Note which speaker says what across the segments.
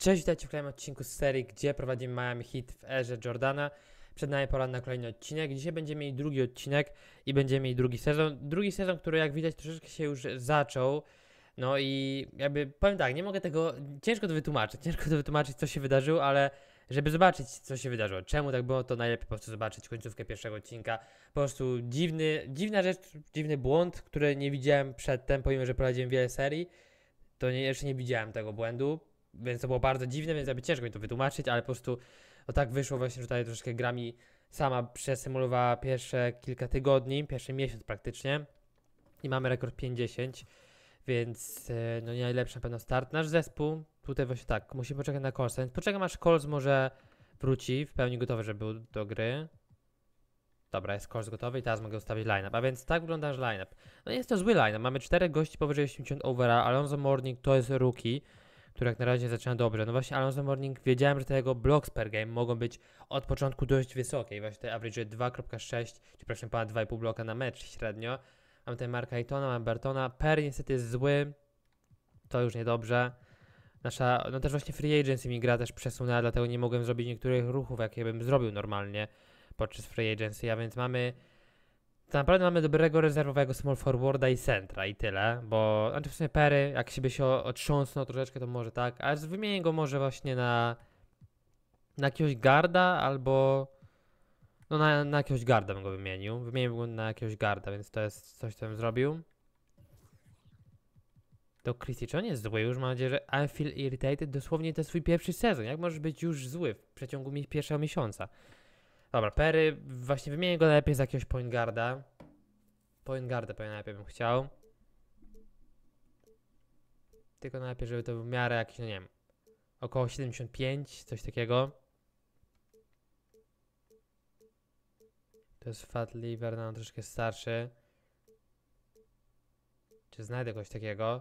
Speaker 1: Cześć, witajcie w kolejnym odcinku z serii, gdzie prowadzimy Miami hit w erze Jordana. Przed nami pora na kolejny odcinek. Dzisiaj będziemy mieli drugi odcinek i będziemy mieli drugi sezon. Drugi sezon, który jak widać troszeczkę się już zaczął. No i jakby powiem tak, nie mogę tego, ciężko to wytłumaczyć, ciężko to wytłumaczyć co się wydarzyło, ale żeby zobaczyć co się wydarzyło, czemu tak było, to najlepiej po prostu zobaczyć końcówkę pierwszego odcinka. Po prostu dziwny, dziwna rzecz, dziwny błąd, który nie widziałem przedtem, pomimo że prowadziłem wiele serii, to nie, jeszcze nie widziałem tego błędu więc to było bardzo dziwne, więc jakby ciężko mi to wytłumaczyć, ale po prostu no tak wyszło właśnie, że tutaj troszkę grami sama przesymulowała pierwsze kilka tygodni, pierwszy miesiąc praktycznie i mamy rekord 50, więc e, no nie najlepszy na pewno start. Nasz zespół, tutaj właśnie tak, musimy poczekać na Colsa, więc poczekam aż Cols może wróci w pełni gotowy, żeby był do gry. Dobra, jest Cols gotowy i teraz mogę ustawić lineup, a więc tak wygląda nasz lineup. No nie jest to zły lineup, mamy 4 gości powyżej 80 overa. Alonso Morning to jest rookie, który jak na razie zaczyna dobrze. No właśnie Alonso Morning, wiedziałem, że te jego blocks per game mogą być od początku dość wysokie. I właśnie te average 2.6, czy przepraszam, pana 2,5 bloka na mecz średnio. Mam tutaj Marka Itona, mam Bertona. Per niestety jest zły, to już niedobrze. Nasza, no też właśnie free agency mi gra też przesunęła, dlatego nie mogłem zrobić niektórych ruchów, jakie bym zrobił normalnie podczas free agency. A więc mamy to naprawdę mamy dobrego rezerwowego small forwarda i centra i tyle, bo znaczy w sumie Perry, jak się by się otrząsnął troszeczkę, to może tak, ale wymienię go może właśnie na na jakiegoś garda albo no na, na jakiegoś garda bym go wymienił. Wymienił go na jakiegoś garda, więc to jest coś, co bym zrobił. To Christy, czy on jest zły? Już mam nadzieję, że I feel irritated dosłownie to swój pierwszy sezon. Jak możesz być już zły w przeciągu mi pierwszego miesiąca? Dobra, Perry, właśnie wymienię go najlepiej z jakiegoś point guarda. Point guarda pewnie najlepiej bym chciał. Tylko najlepiej, żeby to był w miarę jakiś, no nie wiem, około 75, coś takiego. To jest Fat Liver, no troszkę starszy. Czy znajdę kogoś takiego?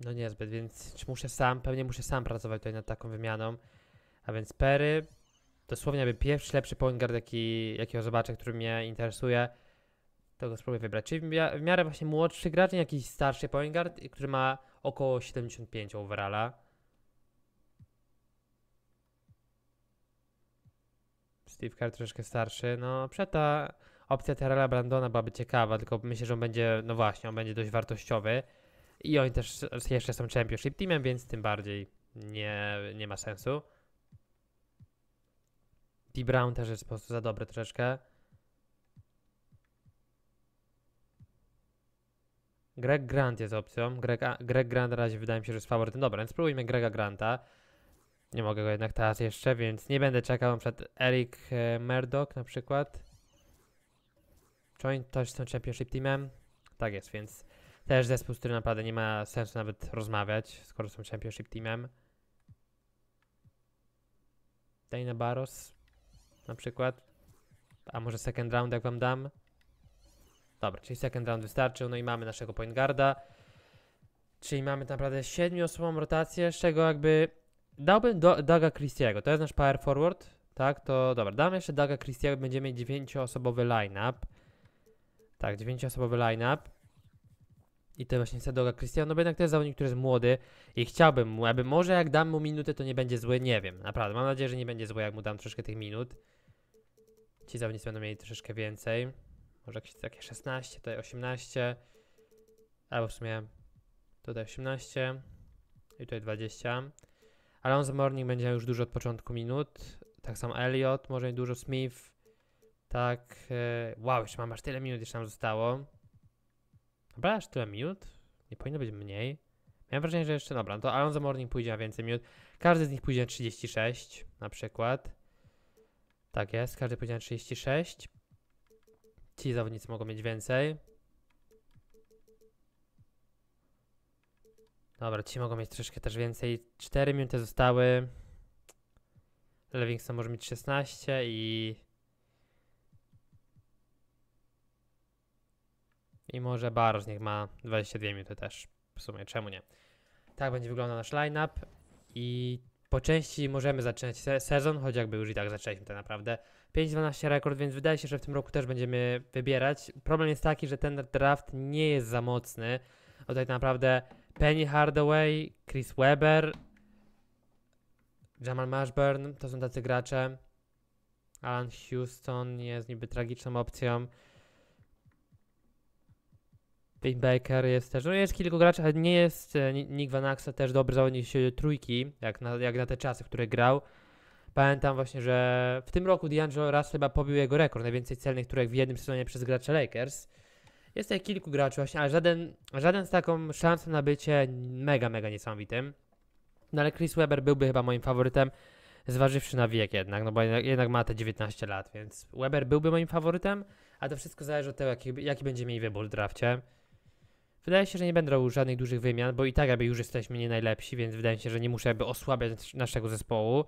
Speaker 1: No niezbyt, więc czy muszę sam, pewnie muszę sam pracować tutaj nad taką wymianą. A więc Perry, dosłownie aby pierwszy lepszy point guard, jaki, jakiego zobaczę, który mnie interesuje, tego spróbuję wybrać. Czyli w miarę właśnie młodszy gracz, nie jakiś starszy point guard, który ma około 75 overalla. Steve Kerr troszeczkę starszy, no przeta opcja Terrella Brandona byłaby ciekawa, tylko myślę, że on będzie, no właśnie, on będzie dość wartościowy i oni też jeszcze są championship teamem, więc tym bardziej nie, nie ma sensu. T. Brown też jest po prostu za dobry troszeczkę. Greg Grant jest opcją. Greg, Greg Grant na razie wydaje mi się, że jest faworytem. Dobra, więc spróbujmy Grega Granta. Nie mogę go jednak teraz jeszcze, więc nie będę czekał przed Eric e, Murdoch na przykład. Czy to też są Championship Teamem? Tak jest, więc też zespół, z którym naprawdę nie ma sensu nawet rozmawiać, skoro są Championship Teamem. Dana Barros na przykład. A może second round jak wam dam? Dobra, czyli second round wystarczył. No i mamy naszego point guarda. Czyli mamy naprawdę 7 osobową rotację, z czego jakby dałbym do, Daga Christiego. To jest nasz power forward. Tak, to dobra, damy jeszcze Daga Christiego, będziemy mieć 9-osobowy line-up. Tak, 9-osobowy line-up. I to właśnie chce Daga Christiego, no bo jednak to jest zawodnik, który jest młody i chciałbym mu, aby może jak dam mu minutę, to nie będzie zły, nie wiem, naprawdę, mam nadzieję, że nie będzie zły, jak mu dam troszkę tych minut. Ci zawodnicy będą mieli troszeczkę więcej. Może jakieś takie 16, tutaj 18. Albo w sumie tutaj 18 i tutaj 20. Alonso Morning będzie już dużo od początku minut. Tak samo Elliot, może dużo Smith. Tak. E, wow, jeszcze mam aż tyle minut, jeszcze nam zostało. Dobra, aż tyle minut? Nie powinno być mniej. Miałem wrażenie, że jeszcze dobra, no to Alonso Morning pójdzie na więcej minut. Każdy z nich pójdzie na 36 na przykład. Tak jest, każdy podział na 36. Ci zawodnicy mogą mieć więcej. Dobra, ci mogą mieć troszkę też więcej. 4 minuty zostały. Livingston może mieć 16 i... I może Barosz niech ma 22 minuty też. W sumie, czemu nie? Tak będzie wyglądał nasz line-up. I po części możemy zaczynać se sezon, choć jakby już i tak zaczęliśmy tak naprawdę. 5-12 rekord, więc wydaje się, że w tym roku też będziemy wybierać. Problem jest taki, że ten draft nie jest za mocny. O tak naprawdę Penny Hardaway, Chris Webber, Jamal Mashburn to są tacy gracze. Alan Houston jest niby tragiczną opcją. Baker jest też, no jest kilku graczy, ale nie jest e, Nick Van Axe też dobry zawodnik trójki, jak na, jak na te czasy, które grał. Pamiętam właśnie, że w tym roku D'Angelo raz chyba pobił jego rekord, najwięcej celnych trójek w jednym sezonie przez gracze Lakers. Jest tutaj kilku graczy właśnie, ale żaden, żaden z taką szansą na bycie mega, mega niesamowitym. No ale Chris Webber byłby chyba moim faworytem, zważywszy na wiek jednak, no bo jednak, ma te 19 lat, więc Webber byłby moim faworytem, a to wszystko zależy od tego, jaki, jaki będzie mieli wybór w drafcie. Wydaje się, że nie będę robił żadnych dużych wymian, bo i tak jakby już jesteśmy nie najlepsi, więc wydaje się, że nie muszę jakby osłabiać naszego zespołu.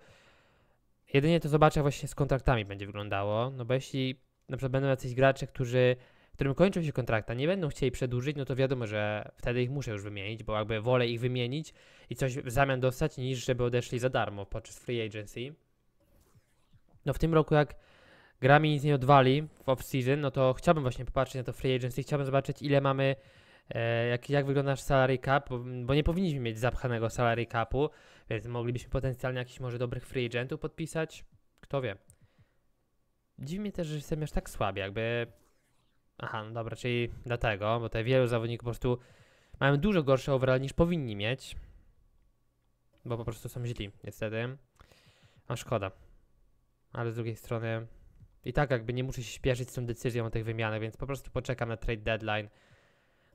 Speaker 1: Jedynie to zobaczę właśnie z kontraktami będzie wyglądało, no bo jeśli na przykład będą jacyś gracze, którzy, którym kończą się kontrakta, nie będą chcieli przedłużyć, no to wiadomo, że wtedy ich muszę już wymienić, bo jakby wolę ich wymienić i coś w zamian dostać, niż żeby odeszli za darmo podczas free agency. No w tym roku jak gra mi nic nie odwali w off-season, no to chciałbym właśnie popatrzeć na to free agency, chciałbym zobaczyć ile mamy E, jak, jak wygląda nasz salary cap, bo nie powinniśmy mieć zapchanego salary capu, więc moglibyśmy potencjalnie jakiś może dobrych free agentów podpisać. Kto wie. Dziwi mnie też, że jestem aż tak słaby, jakby... Aha, no dobra, czyli dlatego, bo tutaj wielu zawodników po prostu mają dużo gorsze overall niż powinni mieć, bo po prostu są źli, niestety. A szkoda. Ale z drugiej strony i tak jakby nie muszę się śpieszyć z tą decyzją o tych wymianach, więc po prostu poczekam na trade deadline.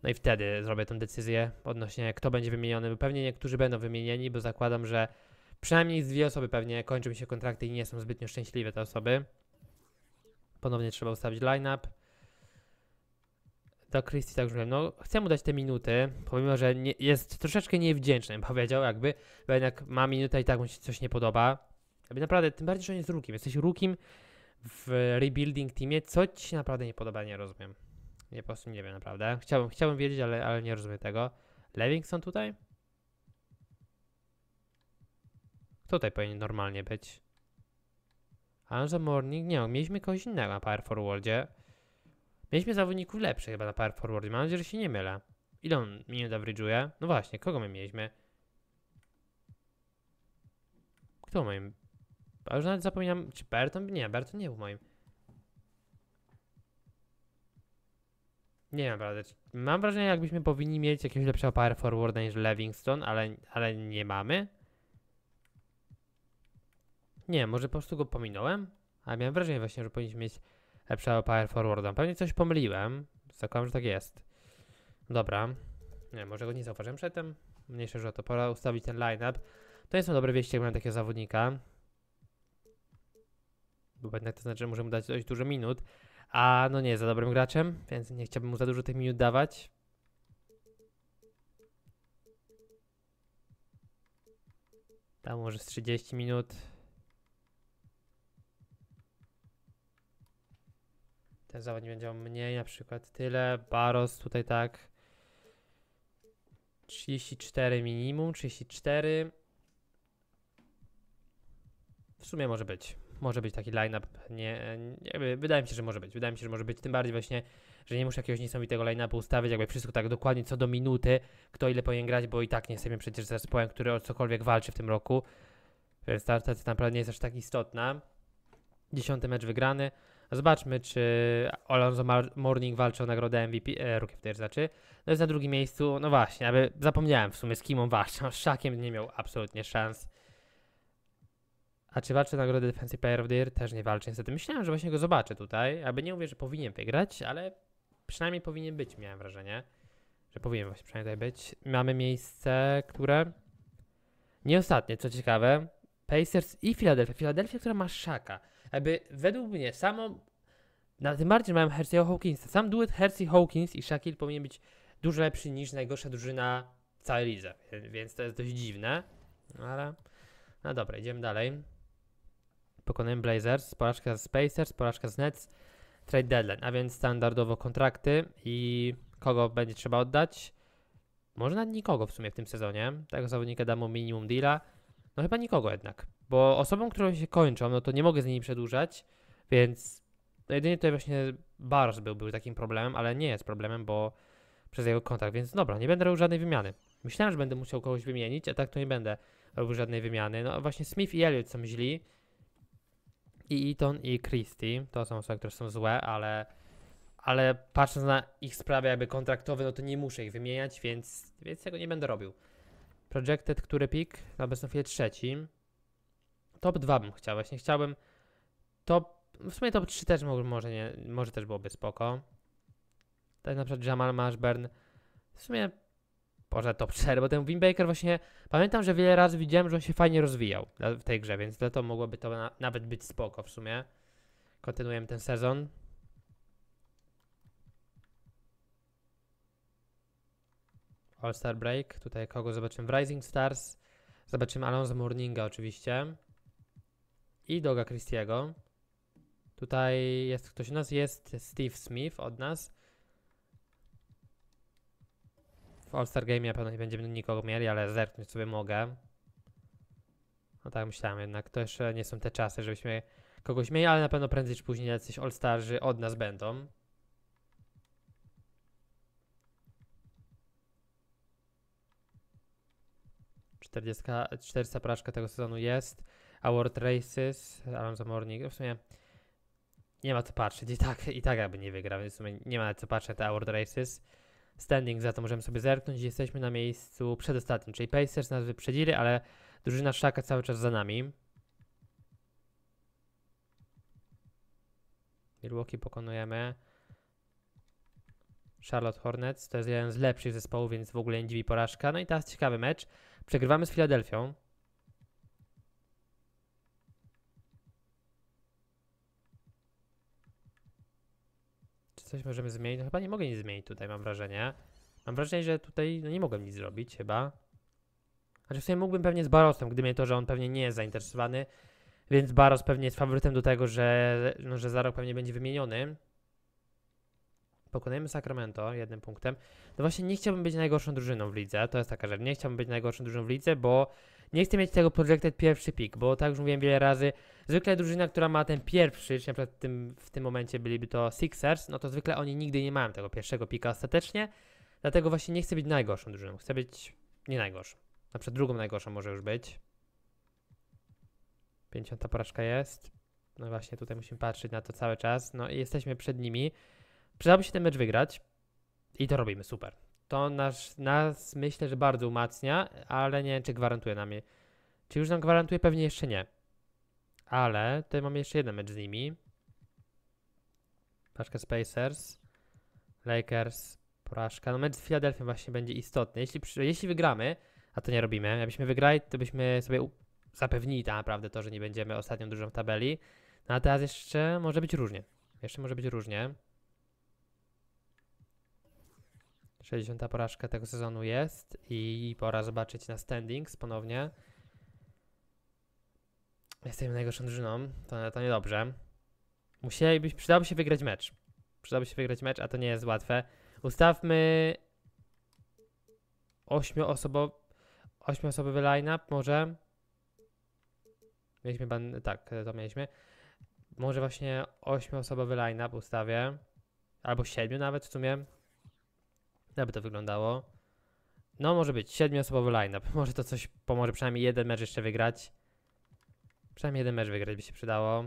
Speaker 1: No i wtedy zrobię tę decyzję odnośnie kto będzie wymieniony, bo pewnie niektórzy będą wymienieni, bo zakładam, że przynajmniej dwie osoby pewnie kończą mi się kontrakty i nie są zbytnio szczęśliwe te osoby. Ponownie trzeba ustawić line-up. Do Christie tak mówiłem, no chcę mu dać te minuty, pomimo, że nie, jest troszeczkę niewdzięczny, powiedział jakby, bo jednak ma minutę i tak mu się coś nie podoba. Jakby naprawdę, tym bardziej, że on jest rukiem. Jesteś rukiem w rebuilding teamie, co ci naprawdę nie podoba, nie rozumiem. Nie, po prostu nie wiem naprawdę. Chciałbym, chciałbym wiedzieć, ale, ale nie rozumiem tego. Livingston tutaj? Kto tutaj powinien normalnie być? Anże Morning? Nie, no, mieliśmy kogoś innego na Power Forwardzie. Mieliśmy zawodników lepszych chyba na Power Forwardzie. Mam nadzieję, że się nie mylę. Ile on minut average'uje? No właśnie, kogo my mieliśmy? Kto moim... A już nawet zapominam, czy Berton? Nie, Berton nie był moim. Nie wiem, prawda. Mam wrażenie, jakbyśmy powinni mieć jakiegoś lepszego power forwarda niż Livingston, ale, ale nie mamy. Nie, może po prostu go pominąłem? A miałem wrażenie właśnie, że powinniśmy mieć lepszego power forwarda. Pewnie coś pomyliłem. Zakładam, że tak jest. Dobra. Nie, może go nie zauważyłem przedtem. Mniejsze, że to pora ustawić ten line-up. To nie są dobre wieści, jak mam takiego zawodnika. Bo jednak to znaczy, że możemy dać dość dużo minut. A no nie jest za dobrym graczem, więc nie chciałbym mu za dużo tych minut dawać. Tam może z 30 minut. Ten zawodnik będzie miał mniej, na przykład tyle. Baros tutaj tak. 34 minimum, 34. W sumie może być może być taki line-up, nie, nie, wydaje mi się, że może być, wydaje mi się, że może być, tym bardziej właśnie, że nie muszę jakiegoś niesamowitego line-upu ustawić, jakby wszystko tak dokładnie co do minuty, kto ile powinien grać, bo i tak nie jesteśmy przecież zespołem, który o cokolwiek walczy w tym roku, więc ta rotacja naprawdę nie jest aż tak istotna. Dziesiąty mecz wygrany, Zobaczmy, czy Alonso Morning walczy o nagrodę MVP, e, Rookie of the znaczy. No jest na drugim miejscu, no właśnie, aby zapomniałem w sumie z kim on walczył. Z Szakiem nie miał absolutnie szans. A czy walczy o nagrodę Defensive Player of the Year? Też nie walczy niestety. Myślałem, że właśnie go zobaczę tutaj, aby nie mówię, że powinien wygrać, ale przynajmniej powinien być, miałem wrażenie. Że powinien właśnie przynajmniej tutaj być. Mamy miejsce, które... Nie ostatnie, co ciekawe. Pacers i Philadelphia. Philadelphia, która ma szaka. Jakby według mnie samo... Na tym bardziej miałem Hershey'ego Hawkinsa. Sam duet Hershey Hawkins i Shaquille powinien być dużo lepszy niż najgorsza drużyna całej lidze. Więc to jest dość dziwne. Ale... No dobra, idziemy dalej. Pokonałem Blazers, porażka z Pacers, porażka z Nets, trade deadline, a więc standardowo kontrakty i kogo będzie trzeba oddać. Może nawet nikogo w sumie w tym sezonie. Tego zawodnika dam minimum deala. No chyba nikogo jednak, bo osobom, które się kończą, no to nie mogę z nimi przedłużać, więc no jedynie tutaj właśnie Barsz był, był takim problemem, ale nie jest problemem, bo przez jego kontrakt, więc dobra, nie będę robił żadnej wymiany. Myślałem, że będę musiał kogoś wymienić, a tak to nie będę robił żadnej wymiany. No właśnie Smith i Elliot są źli, i Eton i Christie, to są osoby, które są złe, ale, ale patrząc na ich sprawy jakby kontraktowe, no to nie muszę ich wymieniać, więc, więc tego nie będę robił. Projected, który pik? Na obecną chwilę trzeci. Top 2 bym chciał, właśnie chciałbym top, w sumie top 3 też może, może, nie, może też byłoby spoko. Tak na przykład Jamal Mashburn, w sumie poza top 4, bo ten Winbaker właśnie, pamiętam, że wiele razy widziałem, że on się fajnie rozwijał w tej grze, więc to mogłoby to na, nawet być spoko w sumie. Kontynuujemy ten sezon. All Star Break, tutaj kogo zobaczymy w Rising Stars. Zobaczymy Alonso Morninga oczywiście. I Doga Christiego. Tutaj jest ktoś u nas, jest Steve Smith od nas. W All-Star Game na pewno nie będziemy nikogo mieli, ale zerknąć sobie mogę. No tak myślałem, jednak to jeszcze nie są te czasy, żebyśmy kogoś mieli, ale na pewno prędzej czy później jacyś All-Starzy od nas będą. Czterdziestka, 400 praszka tego sezonu jest. Award Races, Alonso Morning, no w sumie nie ma co patrzeć i tak, i tak jakby nie wygrał, więc w sumie nie ma co patrzeć te Award Races standing za to możemy sobie zerknąć. Jesteśmy na miejscu przedostatnim, czyli Pacers nas wyprzedzili, ale drużyna Szaka cały czas za nami. Milwaukee pokonujemy. Charlotte Hornets to jest jeden z lepszych zespołów, więc w ogóle nie dziwi porażka. No i teraz ciekawy mecz. Przegrywamy z Filadelfią. Coś możemy zmienić. No chyba nie mogę nic zmienić tutaj, mam wrażenie. Mam wrażenie, że tutaj no nie mogłem nic zrobić chyba. Znaczy w sumie mógłbym pewnie z Barosem, gdy mnie to, że on pewnie nie jest zainteresowany. Więc Baros pewnie jest faworytem do tego, że, no, że za rok pewnie będzie wymieniony. Pokonajmy Sacramento jednym punktem. No właśnie nie chciałbym być najgorszą drużyną w lidze. To jest taka rzecz. Nie chciałbym być najgorszą drużyną w lidze, bo nie chcę mieć tego projected pierwszy pick, bo tak już mówiłem wiele razy, zwykle drużyna, która ma ten pierwszy, czy na przykład tym, w tym momencie byliby to Sixers, no to zwykle oni nigdy nie mają tego pierwszego pika ostatecznie, dlatego właśnie nie chcę być najgorszą drużyną, chcę być nie najgorszą. Na przykład drugą najgorszą może już być. 50 porażka jest. No właśnie tutaj musimy patrzeć na to cały czas. No i jesteśmy przed nimi. Przydałoby się ten mecz wygrać. I to robimy, super. To nas, nas myślę, że bardzo umacnia, ale nie wiem, czy gwarantuje nam je. Czy już nam gwarantuje? Pewnie jeszcze nie. Ale tutaj mamy jeszcze jeden mecz z nimi. Porażka Spacers, Lakers, porażka. No mecz z Filadelfią właśnie będzie istotny. Jeśli, jeśli wygramy, a to nie robimy, jakbyśmy wygrali, to byśmy sobie zapewnili tak naprawdę to, że nie będziemy ostatnią dużą w tabeli. No a teraz jeszcze może być różnie. Jeszcze może być różnie. 60. porażka tego sezonu jest i pora zobaczyć na standings ponownie. Jesteśmy najgorszą drużyną, to, to niedobrze. Musielibyśmy, przydałoby się wygrać mecz. Przydałoby się wygrać mecz, a to nie jest łatwe. Ustawmy... Ośmioosobowy... osobowy line-up, może? Mieliśmy ban... Tak, to mieliśmy. Może właśnie ośmioosobowy line-up ustawię. Albo siedmiu nawet w sumie. Jakby to wyglądało? No może być, siedmioosobowy line-up. Może to coś pomoże, przynajmniej jeden mecz jeszcze wygrać. Przynajmniej jeden mecz wygrać by się przydało.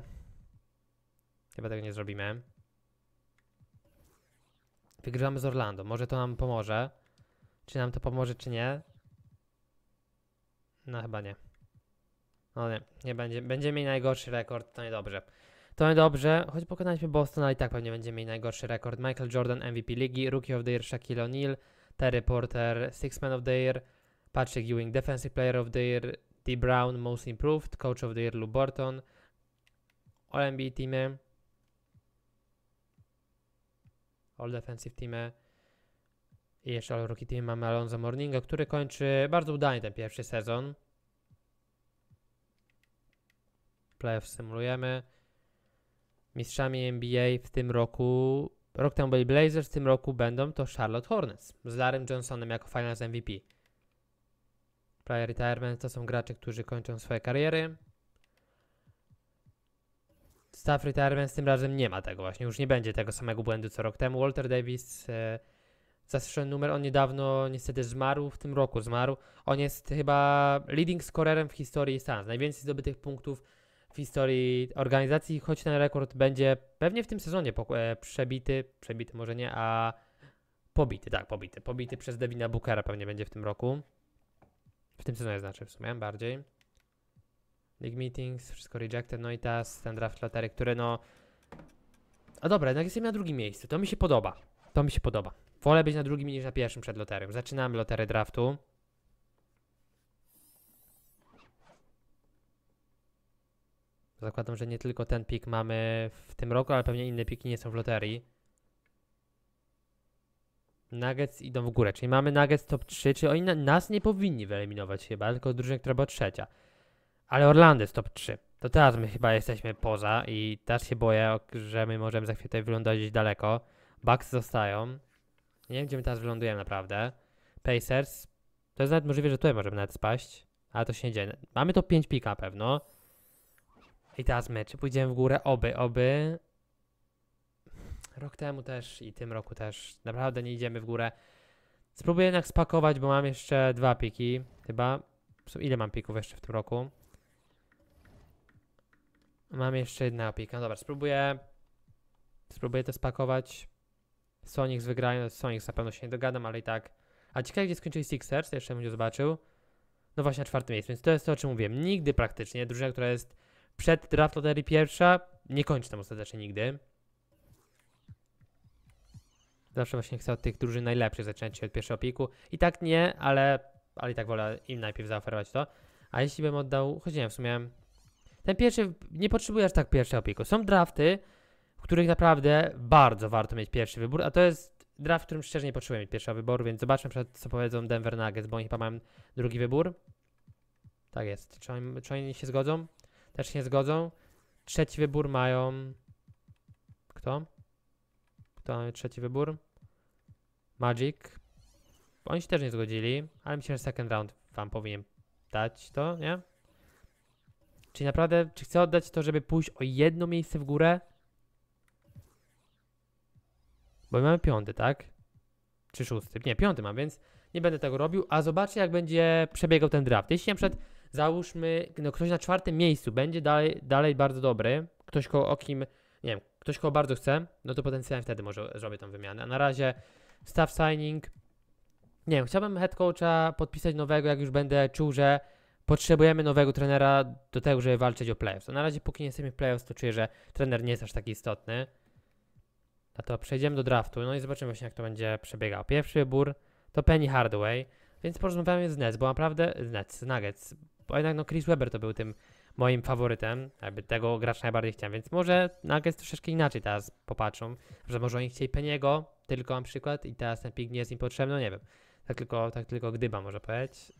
Speaker 1: Chyba tego nie zrobimy. Wygrywamy z Orlando. Może to nam pomoże. Czy nam to pomoże, czy nie? No chyba nie. No nie, nie będzie. Będziemy mieli najgorszy rekord, to niedobrze. To niedobrze, choć pokonaliśmy Boston, ale i tak pewnie będziemy mieli najgorszy rekord. Michael Jordan, MVP ligi, Rookie of the Year Shaquille O'Neal, Terry Porter, Six Man of the Year, Patrick Ewing, Defensive Player of the Year, T. Brown Most Improved, Coach of the Year Lou Borton, All-NBA teamy, All-Defensive teamy i jeszcze All-Rookie teamy mamy Alonzo Morninga, który kończy bardzo udany ten pierwszy sezon. Playoff symulujemy. Mistrzami NBA w tym roku, rok temu byli Blazers, w tym roku będą to Charlotte Hornets z Larrym Johnsonem jako Finals MVP. Prior retirement to są gracze, którzy kończą swoje kariery. Staff retirement z tym razem nie ma tego właśnie. Już nie będzie tego samego błędu co rok temu. Walter Davis e, numer. On niedawno niestety zmarł, w tym roku zmarł. On jest chyba leading scorerem w historii Stanów, Najwięcej zdobytych punktów w historii organizacji, choć ten rekord będzie pewnie w tym sezonie e, przebity, przebity może nie, a pobity, tak, pobity. Pobity przez Devina Bookera pewnie będzie w tym roku. W tym sezonie znaczy w sumie bardziej. League Meetings, wszystko rejected, no i teraz ten draft lotery, który no... A dobra, jednak jestem na drugim miejscu, to mi się podoba. To mi się podoba. Wolę być na drugim niż na pierwszym przed loterem. Zaczynamy lotery draftu. Zakładam, że nie tylko ten pik mamy w tym roku, ale pewnie inne piki nie są w loterii. Nuggets idą w górę, czyli mamy Nuggets top 3, czyli oni na, nas nie powinni wyeliminować chyba, tylko drużyna, która była trzecia. Ale Orlando jest top 3. To teraz my chyba jesteśmy poza i też się boję, że my możemy za chwilę wylądować gdzieś daleko. Bucks zostają. Nie wiem, gdzie my teraz wylądujemy naprawdę. Pacers. To jest nawet możliwe, że tutaj możemy nawet spaść. Ale to się nie dzieje. Mamy to 5 pika pewno. I teraz my, czy pójdziemy w górę? Oby, oby. Rok temu też i tym roku też. Naprawdę nie idziemy w górę. Spróbuję jednak spakować, bo mam jeszcze dwa piki. Chyba. Ile mam pików jeszcze w tym roku? Mam jeszcze jedna pika. No dobra, spróbuję. Spróbuję to spakować. z wygrają. Sonic na pewno się nie dogadam, ale i tak. A ciekawe, gdzie skończyli Sixers, jeszcze będzie zobaczył. No właśnie na czwartym miejscu, więc to jest to, o czym mówiłem. Nigdy praktycznie drużyna, która jest przed draft loterii pierwsza, nie kończy tam ostatecznie nigdy. Zawsze właśnie chcę od tych drużyn najlepszych zaczynać się od pierwszego piku. I tak nie, ale, ale i tak wolę im najpierw zaoferować to. A jeśli bym oddał, choć nie wiem, w sumie ten pierwszy, nie aż tak pierwszego piku. Są drafty, w których naprawdę bardzo warto mieć pierwszy wybór, a to jest draft, w którym szczerze nie potrzebuję mieć pierwszego wyboru, więc zobaczmy przed, co powiedzą Denver Nuggets, bo oni chyba mają drugi wybór. Tak jest. Czy oni, czy oni się zgodzą? Też się nie zgodzą. Trzeci wybór mają... Kto? Kto ma trzeci wybór? Magic. Oni się też nie zgodzili, ale myślę, że second round wam powinien dać to, nie? Czyli naprawdę, czy chcę oddać to, żeby pójść o jedno miejsce w górę? Bo mamy piąty, tak? Czy szósty? Nie, piąty mam, więc nie będę tego robił. A zobaczcie, jak będzie przebiegał ten draft. Jeśli na przykład, załóżmy, no, ktoś na czwartym miejscu będzie dalej, dalej bardzo dobry, ktoś koło, o kim, nie wiem, ktoś kogo bardzo chce, no to potencjalnie wtedy może zrobię tą wymianę. A na razie staff signing. Nie wiem, chciałbym head coacha podpisać nowego, jak już będę czuł, że potrzebujemy nowego trenera do tego, żeby walczyć o playoffs. A na razie, póki nie jesteśmy w playoffs, to czuję, że trener nie jest aż taki istotny. A to przejdziemy do draftu, no i zobaczymy właśnie, jak to będzie przebiegał. Pierwszy wybór to Penny Hardaway, więc porozmawiamy z Nets, bo naprawdę, z Nets, z Nuggets, bo jednak no Chris Webber to był tym moim faworytem, jakby tego gracza najbardziej chciałem, więc może Nuggets troszeczkę inaczej teraz popatrzą, że może oni chcieli Peniego tylko na przykład i teraz ten pik nie jest im potrzebny, no nie wiem. Tak tylko, tak tylko gdyba może powiedzieć.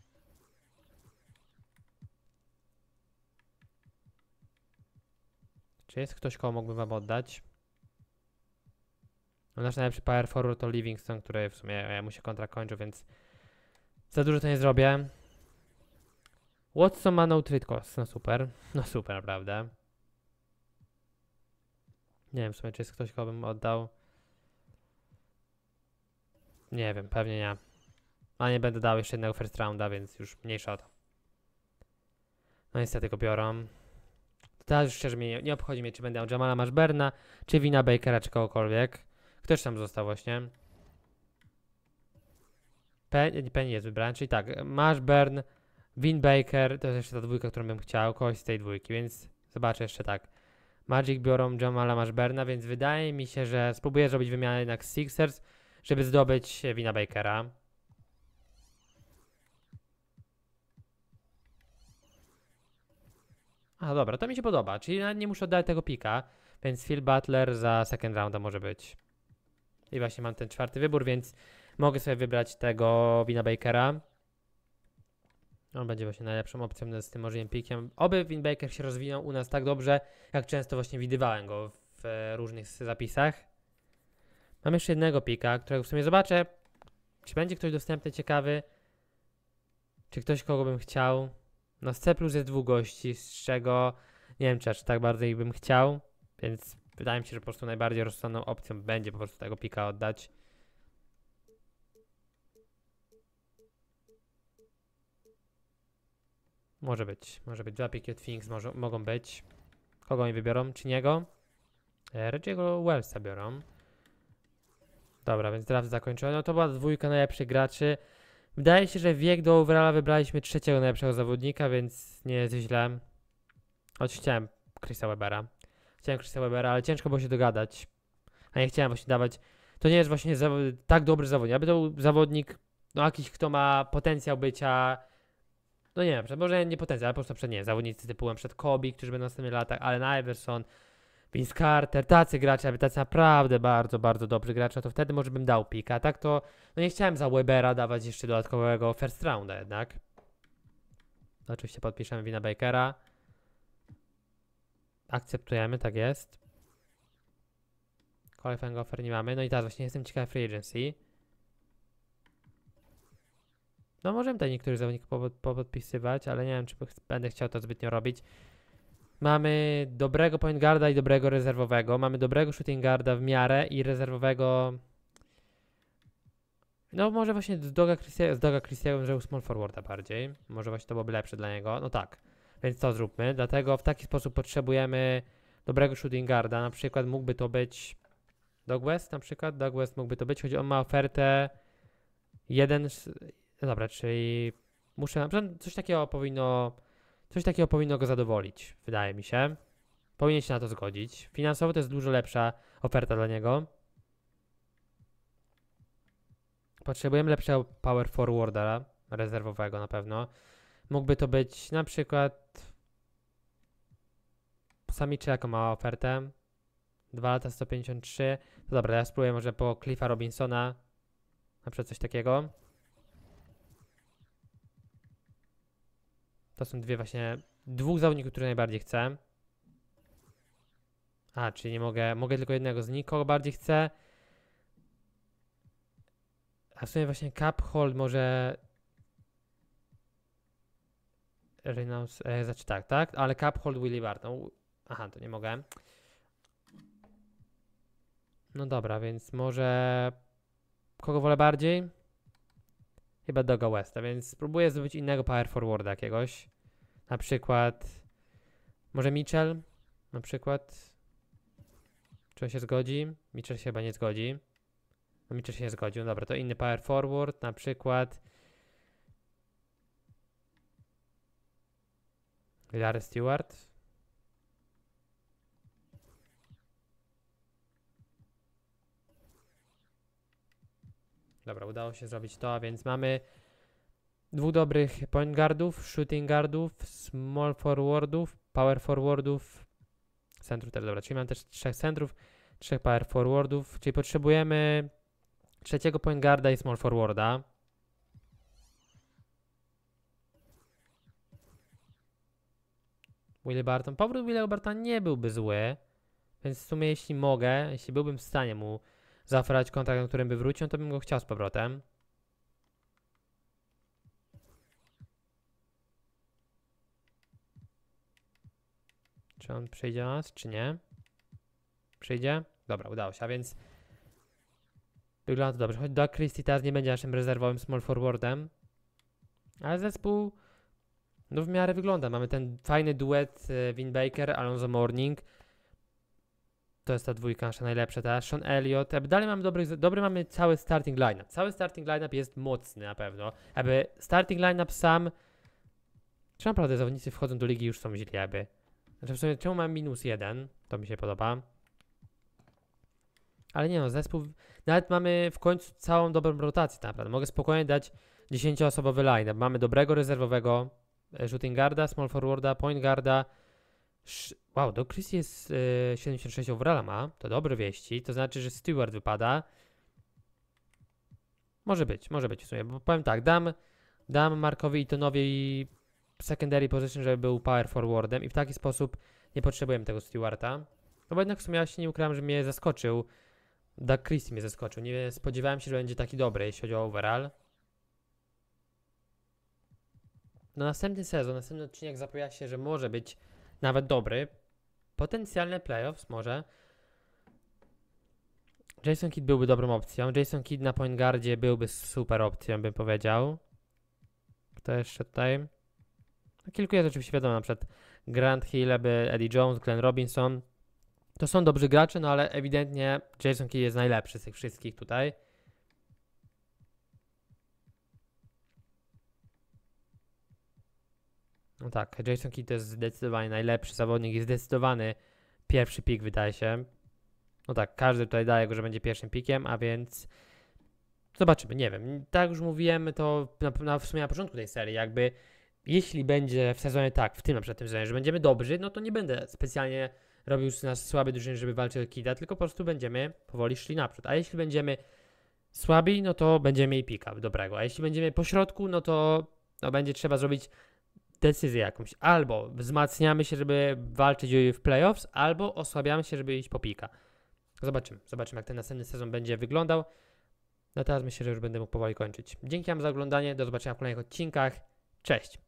Speaker 1: Czy jest ktoś, kogo mógłbym wam oddać? No, nasz najlepszy power forward to Livingston, który w sumie ja e, mu się kontrakt kończył, więc za dużo to nie zrobię. Watson ma no trade cost. No super. No super, naprawdę. Nie wiem w sumie, czy jest ktoś, kogo bym oddał. Nie wiem, pewnie nie. A nie będę dał jeszcze jednego first rounda, więc już mniejsza o to. No niestety go biorą. Teraz już szczerze mnie nie obchodzi mnie, czy będę miał Jamala Mashberna, czy Wina Bakera, czy kogokolwiek. Ktoś tam został właśnie. Penny, Penny jest wybrany, czyli tak, Mashburn, Vin Baker to jest jeszcze ta dwójka, którą bym chciał, kogoś z tej dwójki, więc zobaczę jeszcze tak. Magic biorą Jamala Mashberna, więc wydaje mi się, że spróbuję zrobić wymianę jednak z Sixers, żeby zdobyć Wina Bakera. A dobra, to mi się podoba, czyli nawet nie muszę oddać tego pika, więc Phil Butler za second rounda może być. I właśnie mam ten czwarty wybór, więc mogę sobie wybrać tego Wina Bakera. On no, będzie właśnie najlepszą opcją z tym może Pikiem. Oby Winbaker się rozwinął u nas tak dobrze, jak często właśnie widywałem go w różnych zapisach. Mam jeszcze jednego pika, którego w sumie zobaczę, czy będzie ktoś dostępny, ciekawy. Czy ktoś, kogo bym chciał. No z C plus jest dwóch gości, z czego nie wiem, czy aż tak bardzo ich bym chciał, więc wydaje mi się, że po prostu najbardziej rozsądną opcją będzie po prostu tego pika oddać. Może być, może być. Dwa Picket Things może, mogą być. Kogo oni wybiorą? Czy niego? E, Reggie'ego Wellsa biorą. Dobra, więc draft zakończony. No to była dwójka najlepszych graczy. Wydaje się, że wiek do overalla wybraliśmy trzeciego najlepszego zawodnika, więc nie jest źle. Choć chciałem Chrisa Webera. Chciałem Chrisa Webera, ale ciężko było się dogadać. A nie chciałem właśnie dawać... To nie jest właśnie tak dobry zawodnik. Aby to był zawodnik, no jakiś, kto ma potencjał bycia no nie wiem, może nie potencjał, ale po prostu przed, nie zawodnicy typu na Kobe, którzy będą w następnych latach, ale Iverson, Vince Carter, tacy gracze, aby tacy naprawdę bardzo, bardzo dobrzy gracze, to wtedy może bym dał pika, tak to, no nie chciałem za Webera dawać jeszcze dodatkowego first rounda jednak. Oczywiście podpiszemy Wina Bakera. Akceptujemy, tak jest. Qualifying offer nie mamy. No i teraz właśnie jestem ciekaw free agency. No możemy tutaj niektórych zawodników podpisywać, ale nie wiem, czy będę chciał to zbytnio robić. Mamy dobrego point guarda i dobrego rezerwowego. Mamy dobrego shooting guarda w miarę i rezerwowego... No może właśnie z Doga Christiego, z Doga Christiego bym small forwarda bardziej. Może właśnie to byłoby lepsze dla niego. No tak. Więc to zróbmy. Dlatego w taki sposób potrzebujemy dobrego shooting guarda. Na przykład mógłby to być Dog West na przykład. Dog West mógłby to być, choć on ma ofertę jeden no dobra, czyli muszę. coś takiego powinno. Coś takiego powinno go zadowolić, wydaje mi się. Powinien się na to zgodzić. Finansowo to jest dużo lepsza oferta dla niego. Potrzebujemy lepszego power forwardera rezerwowego na pewno. Mógłby to być na przykład Samiczy jaką mała ofertę. 2 lata 153. To dobra, ja spróbuję może po Cliffa Robinsona. Na przykład coś takiego. To są dwie właśnie, dwóch zawodników, które najbardziej chcę. A, czyli nie mogę, mogę tylko jednego z nich, kogo bardziej chcę. A w sumie właśnie cap hold może... Renounce, e, znaczy tak, tak? Ale cap hold Willy Barton. Aha, to nie mogę. No dobra, więc może... Kogo wolę bardziej? chyba Doga Westa, więc spróbuję zrobić innego power forwarda jakiegoś. Na przykład może Mitchell na przykład. Czy on się zgodzi? Mitchell się chyba nie zgodzi. No Mitchell się zgodził. Dobra, to inny power forward, na przykład Larry Stewart. Dobra, udało się zrobić to, a więc mamy dwóch dobrych point guardów, shooting guardów, small forwardów, power forwardów, centrów też, dobra, czyli mam też trzech centrów, trzech power forwardów, czyli potrzebujemy trzeciego point guarda i small forwarda. Willie Barton. Powrót Williego nie byłby zły, więc w sumie jeśli mogę, jeśli byłbym w stanie mu zaoferować kontrakt, na którym by wrócił, no to bym go chciał z powrotem. Czy on przyjdzie do nas, czy nie? Przyjdzie? Dobra, udało się, a więc wygląda to dobrze. Choć do Christie teraz nie będzie naszym rezerwowym small forwardem, ale zespół no w miarę wygląda. Mamy ten fajny duet y, Win Baker, Alonso Morning, to jest ta dwójka nasza najlepsza ta Sean Elliott. Aby dalej mamy dobry, dobry mamy cały starting lineup. Cały starting lineup jest mocny na pewno. Aby starting lineup sam... Czy naprawdę zawodnicy wchodzą do ligi już są źli, aby... Znaczy w sumie czemu mam minus jeden? To mi się podoba. Ale nie no, zespół... Nawet mamy w końcu całą dobrą rotację tak naprawdę. Mogę spokojnie dać 10-osobowy Mamy dobrego rezerwowego e, shooting guarda, small forwarda, point guarda, Wow, do Chris jest y, 76 overall ma. To dobre wieści. To znaczy, że Stewart wypada. Może być, może być w sumie. Bo powiem tak, dam, dam Markowi i Tonowi secondary position, żeby był power forwardem i w taki sposób nie potrzebujemy tego Stewarta. No bo jednak w sumie ja się nie ukrywam, że mnie zaskoczył. Da Christie mnie zaskoczył. Nie spodziewałem się, że będzie taki dobry, jeśli chodzi o overall. No następny sezon, następny odcinek zapowiada się, że może być nawet dobry, potencjalne playoffs może. Jason Kidd byłby dobrą opcją. Jason Kidd na point guardzie byłby super opcją, bym powiedział. Kto jeszcze tutaj? No, kilku jest oczywiście wiadomo, na przykład Grant Hill, by Eddie Jones, Glenn Robinson. To są dobrzy gracze, no ale ewidentnie Jason Kidd jest najlepszy z tych wszystkich tutaj. No tak, Jason Kidd to jest zdecydowanie najlepszy zawodnik i zdecydowany pierwszy pik wydaje się. No tak, każdy tutaj daje go, że będzie pierwszym pikiem, a więc zobaczymy, nie wiem. Tak już mówiłem to na, na, w sumie na początku tej serii, jakby jeśli będzie w sezonie tak, w tym na przykład tym sezonie, że będziemy dobrzy, no to nie będę specjalnie robił z nas słabe drużyny, żeby walczyć o Kida, tylko po prostu będziemy powoli szli naprzód. A jeśli będziemy słabi, no to będziemy mieli pika dobrego. A jeśli będziemy po środku, no to no, będzie trzeba zrobić decyzję jakąś. Albo wzmacniamy się, żeby walczyć w playoffs, albo osłabiamy się, żeby iść po pika. Zobaczymy, zobaczymy jak ten następny sezon będzie wyglądał. No teraz myślę, że już będę mógł powoli kończyć. Dzięki Wam za oglądanie, do zobaczenia w kolejnych odcinkach. Cześć!